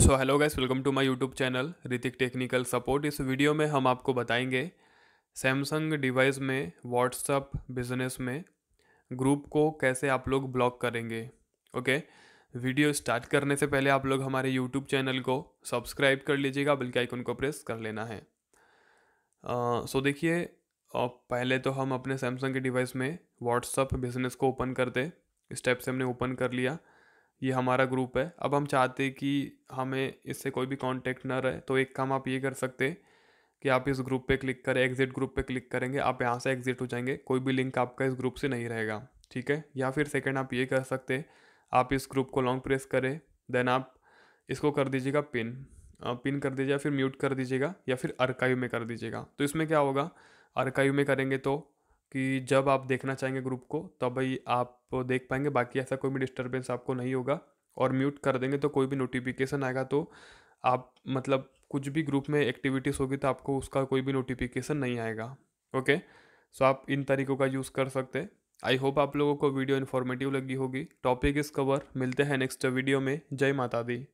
so hello guys welcome to my YouTube channel Hrithik technical support इस video में हम आपको बताएंगे सैमसंग डिवाइस में व्हाट्सअप बिजनेस में ग्रुप को कैसे आप लोग ब्लॉक करेंगे ओके वीडियो स्टार्ट करने से पहले आप लोग हमारे यूट्यूब चैनल को सब्सक्राइब कर लीजिएगा बल्कि आइकन को प्रेस कर लेना है सो uh, देखिए पहले तो हम अपने सैमसंग के डिवाइस में व्हाट्सअप बिजनेस को ओपन करते स्टेप से हमने ओपन कर लिया ये हमारा ग्रुप है अब हम चाहते कि हमें इससे कोई भी कांटेक्ट ना रहे तो एक काम आप ये कर सकते कि आप इस ग्रुप पे क्लिक करें एग्जिट ग्रुप पे क्लिक करेंगे आप यहाँ से एग्जिट हो जाएंगे कोई भी लिंक आपका इस ग्रुप से नहीं रहेगा ठीक है या फिर सेकेंड आप ये कर सकते आप इस ग्रुप को लॉन्ग प्रेस करें देन आप इसको कर दीजिएगा पिन पिन कर दीजिएगा फिर म्यूट कर दीजिएगा या फिर अर्काइव में कर दीजिएगा तो इसमें क्या होगा अर्काइव में करेंगे तो कि जब आप देखना चाहेंगे ग्रुप को तब तो भाई आप देख पाएंगे बाकी ऐसा कोई भी डिस्टर्बेंस आपको नहीं होगा और म्यूट कर देंगे तो कोई भी नोटिफिकेशन आएगा तो आप मतलब कुछ भी ग्रुप में एक्टिविटीज़ होगी तो आपको उसका कोई भी नोटिफिकेशन नहीं आएगा ओके सो आप इन तरीक़ों का यूज़ कर सकते हैं आई होप आप लोगों को वीडियो इन्फॉर्मेटिव लगी होगी टॉपिक इस कवर मिलते हैं नेक्स्ट वीडियो में जय माता दी